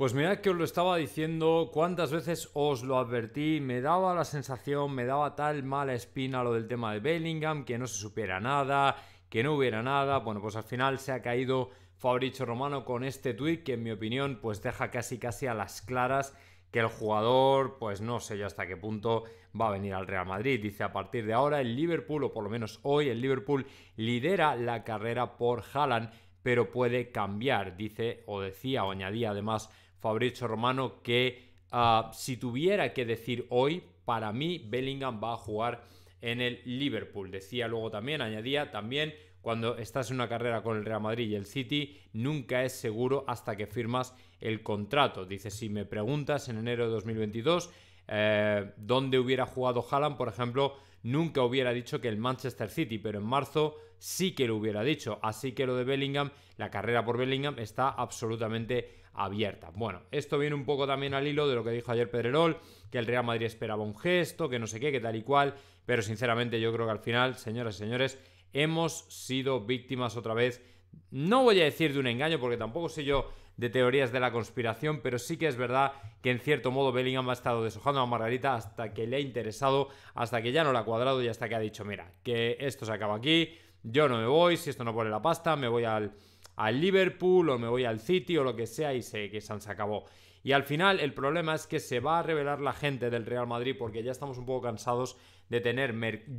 Pues mirad que os lo estaba diciendo, cuántas veces os lo advertí, me daba la sensación, me daba tal mala espina lo del tema de Bellingham, que no se supiera nada, que no hubiera nada. Bueno, pues al final se ha caído Fabricio Romano con este tuit que en mi opinión pues deja casi casi a las claras que el jugador, pues no sé ya hasta qué punto va a venir al Real Madrid. Dice, a partir de ahora el Liverpool, o por lo menos hoy el Liverpool, lidera la carrera por Haaland, pero puede cambiar, dice o decía o añadía además Fabrizio Romano que ah, si tuviera que decir hoy, para mí Bellingham va a jugar en el Liverpool. Decía luego también, añadía también, cuando estás en una carrera con el Real Madrid y el City, nunca es seguro hasta que firmas el contrato. Dice, si me preguntas en enero de 2022 eh, donde hubiera jugado Haaland, por ejemplo, nunca hubiera dicho que el Manchester City, pero en marzo sí que lo hubiera dicho. Así que lo de Bellingham, la carrera por Bellingham está absolutamente abierta. Bueno, esto viene un poco también al hilo de lo que dijo ayer Pedrerol, que el Real Madrid esperaba un gesto, que no sé qué, que tal y cual, pero sinceramente yo creo que al final, señoras y señores, hemos sido víctimas otra vez no voy a decir de un engaño, porque tampoco sé yo de teorías de la conspiración, pero sí que es verdad que en cierto modo Bellingham ha estado deshojando a Margarita hasta que le ha interesado, hasta que ya no la ha cuadrado y hasta que ha dicho, mira, que esto se acaba aquí, yo no me voy, si esto no pone la pasta, me voy al al Liverpool o me voy al City o lo que sea y sé que se acabó. Y al final el problema es que se va a revelar la gente del Real Madrid porque ya estamos un poco cansados de tener...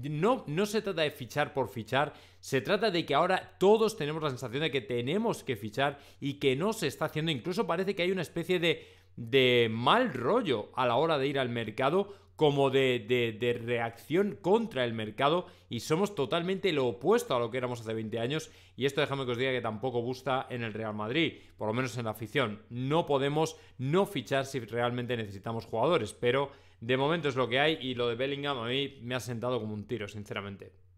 No, no se trata de fichar por fichar, se trata de que ahora todos tenemos la sensación de que tenemos que fichar y que no se está haciendo. Incluso parece que hay una especie de de mal rollo a la hora de ir al mercado como de, reacción contra el mercado y somos totalmente lo opuesto a lo que éramos hace 20 años y esto déjame que os diga que tampoco gusta en el Real Madrid, por lo menos en la afición. No podemos no fichar si realmente necesitamos jugadores, pero de momento es lo que hay y lo de Bellingham a mí me ha sentado como un tiro, sinceramente.